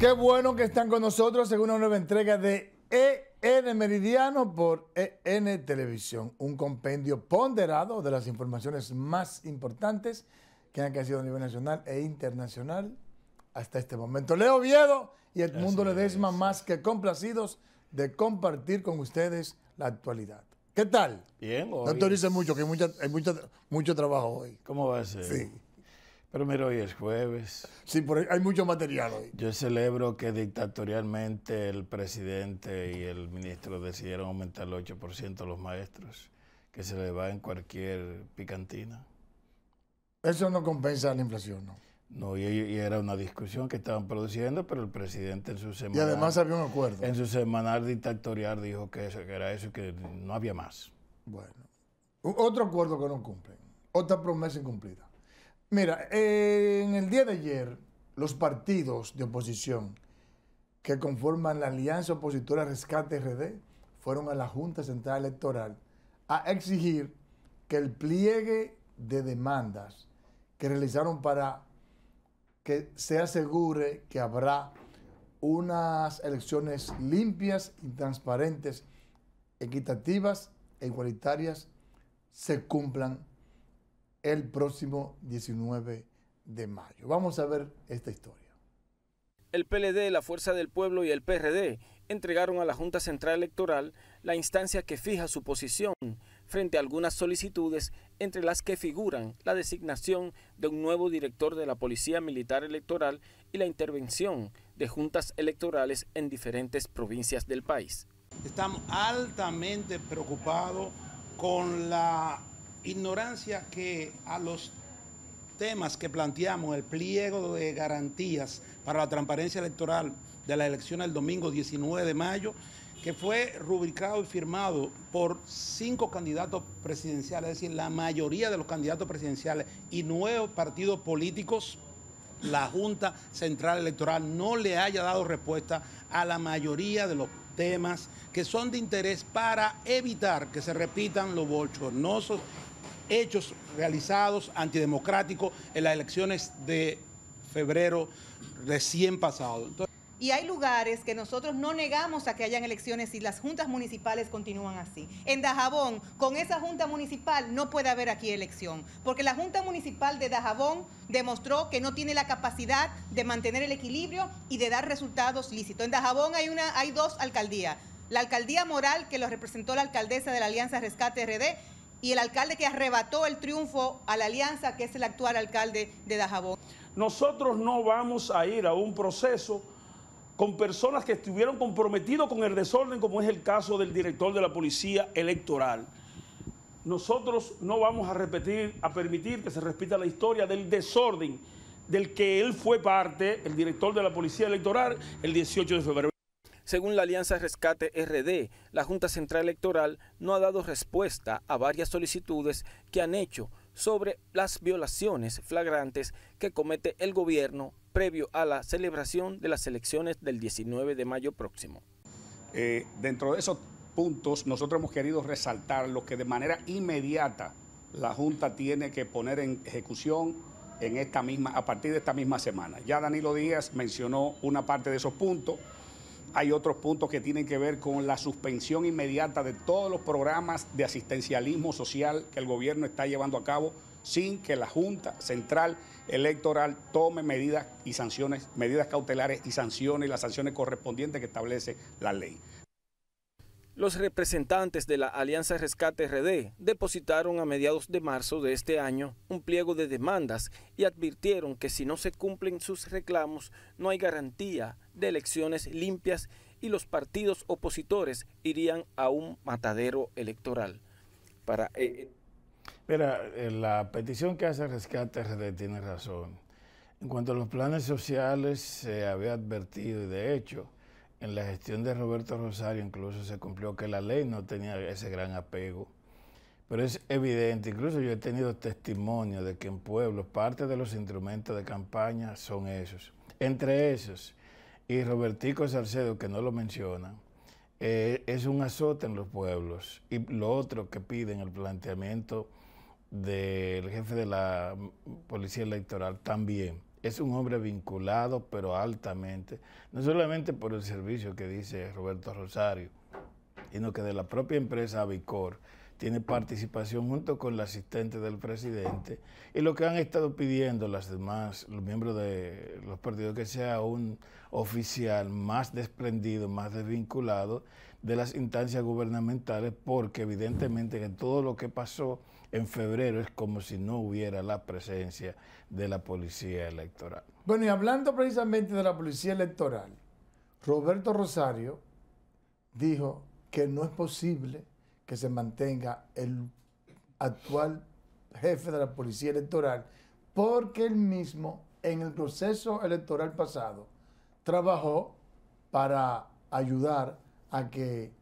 Qué bueno que están con nosotros en una nueva entrega de EN Meridiano por EN Televisión, un compendio ponderado de las informaciones más importantes que han crecido a nivel nacional e internacional hasta este momento. Leo Viedo y el mundo Ledesma más que complacidos de compartir con ustedes la actualidad. ¿Qué tal? Bien, hoy. No te dice mucho, que hay, hay mucho trabajo hoy. ¿Cómo va a ser? Sí. Pero mira, hoy es jueves. Sí, por hay mucho material hoy. Yo celebro que dictatorialmente el presidente y el ministro decidieron aumentar el 8% a los maestros, que se le va en cualquier picantina. Eso no compensa la inflación, ¿no? No, y, era una discusión que estaban produciendo, pero el presidente en su semanal... Y además había un acuerdo. En su semanal dictatorial dijo que, eso, era eso y que no había más. Bueno. Otro acuerdo que no cumplen. Otra promesa incumplida. Mira, eh, en el día de ayer, los partidos de oposición que conforman la Alianza Opositora Rescate RD fueron a la Junta Central Electoral a exigir que el pliegue de demandas que realizaron para que se asegure que habrá unas elecciones limpias y transparentes, equitativas e igualitarias, se cumplan el próximo 19 de mayo. Vamos a ver esta historia. El PLD, la Fuerza del Pueblo y el PRD entregaron a la Junta Central Electoral la instancia que fija su posición frente a algunas solicitudes entre las que figuran la designación de un nuevo director de la Policía Militar Electoral y la intervención de juntas electorales en diferentes provincias del país. Estamos altamente preocupados con la ignorancia que a los temas que planteamos, el pliego de garantías para la transparencia electoral de la elección del domingo 19 de mayo, que fue rubricado y firmado por cinco candidatos presidenciales, es decir, la mayoría de los candidatos presidenciales y nueve partidos políticos, la Junta Central Electoral no le haya dado respuesta a la mayoría de los temas que son de interés para evitar que se repitan los bolchornosos hechos realizados antidemocráticos en las elecciones de febrero recién pasado. y hay lugares que nosotros no negamos a que hayan elecciones si las juntas municipales continúan así. En Dajabón, con esa junta municipal no puede haber aquí elección, porque la junta municipal de Dajabón demostró que no tiene la capacidad de mantener el equilibrio y de dar resultados lícitos. En Dajabón hay, una, hay dos alcaldías, la alcaldía moral que lo representó la alcaldesa de la Alianza Rescate RD y el alcalde que arrebató el triunfo a la alianza, que es el actual alcalde de Dajabón. Nosotros no vamos a ir a un proceso con personas que estuvieron comprometidas con el desorden, como es el caso del director de la policía electoral. Nosotros no vamos a repetir, a permitir que se repita la historia del desorden del que él fue parte, el director de la policía electoral, el 18 de febrero. Según la Alianza Rescate RD, la Junta Central Electoral no ha dado respuesta a varias solicitudes que han hecho sobre las violaciones flagrantes que comete el gobierno previo a la celebración de las elecciones del 19 de mayo próximo. Eh, dentro de esos puntos, nosotros hemos querido resaltar lo que de manera inmediata la Junta tiene que poner en ejecución en esta misma, a partir de esta misma semana. Ya Danilo Díaz mencionó una parte de esos puntos. Hay otros puntos que tienen que ver con la suspensión inmediata de todos los programas de asistencialismo social que el gobierno está llevando a cabo sin que la Junta Central Electoral tome medidas y sanciones, medidas cautelares y sanciones, las sanciones correspondientes que establece la ley. Los representantes de la Alianza Rescate RD depositaron a mediados de marzo de este año un pliego de demandas y advirtieron que si no se cumplen sus reclamos no hay garantía de elecciones limpias y los partidos opositores irían a un matadero electoral. Eh, eh, Mira, eh, la petición que hace Rescate RD tiene razón. En cuanto a los planes sociales, se había advertido y de hecho en la gestión de Roberto Rosario incluso se cumplió que la ley no tenía ese gran apego. Pero es evidente, incluso yo he tenido testimonio de que en pueblos parte de los instrumentos de campaña son esos. Entre esos, y Robertico Salcedo, que no lo menciona, eh, es un azote en los pueblos. Y lo otro que piden el planteamiento del jefe de la policía electoral también es un hombre vinculado, pero altamente, no solamente por el servicio que dice Roberto Rosario, sino que de la propia empresa Avicor tiene participación junto con la asistente del presidente y lo que han estado pidiendo las demás, los miembros de los partidos, que sea un oficial más desprendido, más desvinculado de las instancias gubernamentales, porque evidentemente en todo lo que pasó en febrero es como si no hubiera la presencia de la policía electoral. Bueno, y hablando precisamente de la policía electoral, Roberto Rosario dijo que no es posible que se mantenga el actual jefe de la Policía Electoral, porque él mismo en el proceso electoral pasado trabajó para ayudar a que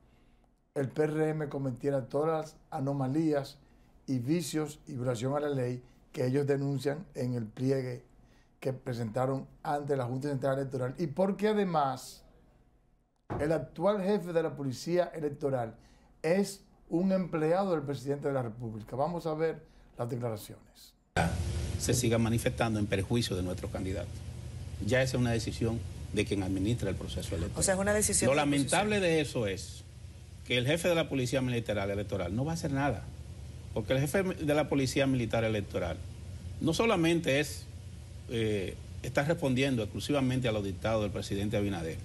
el PRM cometiera todas las anomalías y vicios y violación a la ley que ellos denuncian en el pliegue que presentaron ante la Junta Central Electoral y porque además el actual jefe de la Policía Electoral es un empleado del presidente de la República. Vamos a ver las declaraciones. Se siga manifestando en perjuicio de nuestro candidato. Ya esa es una decisión de quien administra el proceso electoral. O sea, es una decisión. Lo lamentable de eso es que el jefe de la Policía Militar Electoral no va a hacer nada, porque el jefe de la Policía Militar Electoral no solamente es eh, está respondiendo exclusivamente a los dictados del presidente Abinader,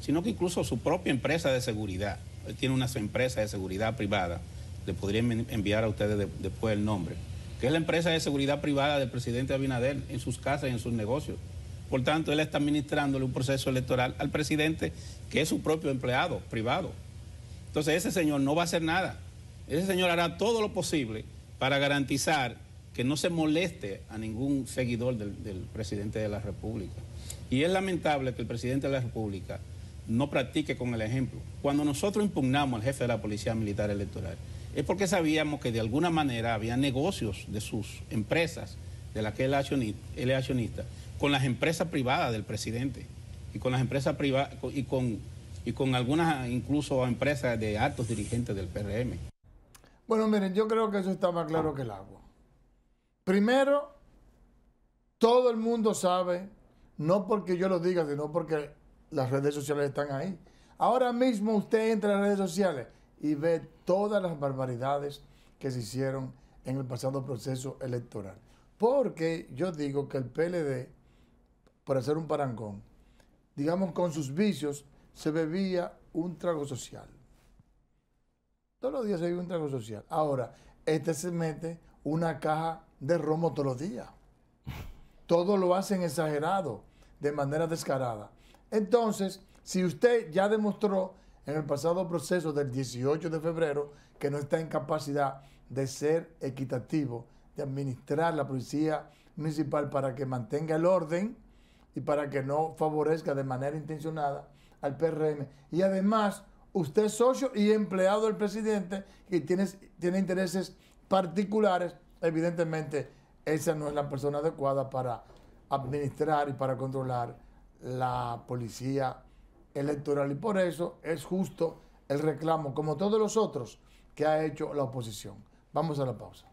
sino que incluso su propia empresa de seguridad tiene una empresa de seguridad privada. Le podría enviar a ustedes después el nombre. Que es la empresa de seguridad privada del presidente Abinader en sus casas y en sus negocios. Por tanto, él está administrándole un proceso electoral al presidente que es su propio empleado privado. Entonces, ese señor no va a hacer nada. Ese señor hará todo lo posible para garantizar que no se moleste a ningún seguidor del presidente de la República. Y es lamentable que el presidente de la República no practique con el ejemplo. Cuando nosotros impugnamos al jefe de la Policía Militar Electoral, es porque sabíamos que de alguna manera había negocios de sus empresas, de las que él es accionista, con las empresas privadas del presidente y con las empresas privadas y con, y con algunas incluso empresas de altos dirigentes del PRM. Bueno, miren, yo creo que eso está más claro ah. que el agua. Primero, todo el mundo sabe, no porque yo lo diga, sino porque las redes sociales están ahí. Ahora mismo usted entra en las redes sociales y ve todas las barbaridades que se hicieron en el pasado proceso electoral. Porque yo digo que el PLD, por hacer un parangón, digamos con sus vicios, se bebía un trago social. Todos los días se bebía un trago social. Ahora, este se mete una caja de romo todos los días. Todo lo hacen exagerado, de manera descarada. Entonces, si usted ya demostró en el pasado proceso del 18 de febrero que no está en capacidad de ser equitativo, de administrar la policía municipal para que mantenga el orden y para que no favorezca de manera intencionada al PRM. Y además, usted es socio y empleado del presidente y tiene, tiene intereses particulares, evidentemente esa no es la persona adecuada para administrar y para controlar la policía electoral. Y por eso es justo el reclamo, como todos los otros, que ha hecho la oposición. Vamos a la pausa.